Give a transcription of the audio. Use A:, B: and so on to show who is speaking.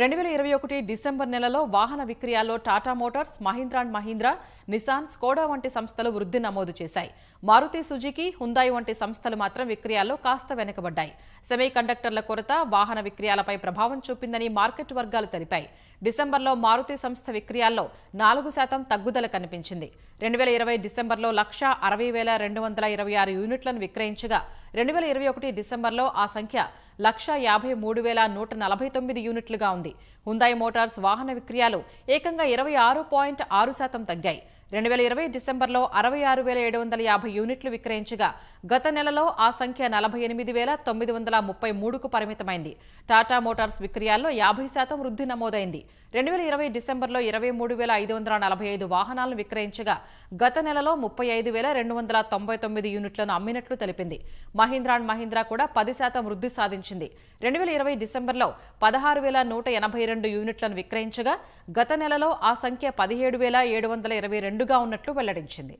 A: రెండు వేల ఇరవై ఒకటి డిసెంబర్ నెలలో వాహన విక్రయాల్లో Tata Motors Mahindra and Mahindra Nissan Skoda వంటి సంస్థలు వృద్ధి నమోదు చేశాయి మారుతి సుజుకి హుందాయి వంటి సంస్థలు మాత్రం విక్రయాల్లో కాస్త వెనుకబడ్డాయి సెమీ కండక్టర్ల కొరత వాహన విక్రయాలపై ప్రభావం చూపిందని మార్కెట్ వర్గాలు తెలిపాయి డిసెంబర్లో మారుతి సంస్థ విక్రయాల్లో నాలుగు శాతం తగ్గుదల కనిపించింది రెండు వేల ఇరవై డిసెంబర్లో లక్ష అరవై వేల రెండు వందల ఇరవై ఆరు యూనిట్లను విక్రయించగా రెండు వేల ఇరవై ఒకటి డిసెంబర్లో ఆ సంఖ్య లక్ష యాభై మూడు వేల నూట నలభై తొమ్మిది యూనిట్లుగా ఉంది హుందాయ్ మోటార్స్ వాహన విక్రయాలు ఏకంగా ఇరవై ఆరు పాయింట్ ఆరు శాతం తగ్గాయి రెండు వేల ఇరవై డిసెంబర్లో అరవై ఆరు వేల ఏడు వందల యాభై యూనిట్లు విక్రయించగా గత నెలలో ఆ సంఖ్య నలభై ఎనిమిది వేల తొమ్మిది వందల ముప్పై మూడుకు పరిమితమైంది టాటా మోటార్స్ విక్రయాల్లో యాభై శాతం వృద్ధి నమోదైంది రెండు వేల ఇరవై డిసెంబర్లో ఇరవై మూడు వేల ఐదు వందల నలభై ఐదు వాహనాలను విక్రయించగా గత నెలలో ముప్పై ఐదు వేల రెండు వందల తొంభై తొమ్మిది యూనిట్లను అమ్మినట్లు తెలిపింది మహీంద్రా అండ్ మహీంద్రా కూడా పది శాతం వృద్ధి సాధించింది రెండు వేల ఇరవై డిసెంబర్లో పదహారు వేల నూట ఎనభై రెండు యూనిట్లను విక్రయించగా గత నెలలో ఆ సంఖ్య పదిహేడు వేల ఏడు వందల ఇరవై రెండు రెండుగా ఉన్నట్లు వెల్లడించింది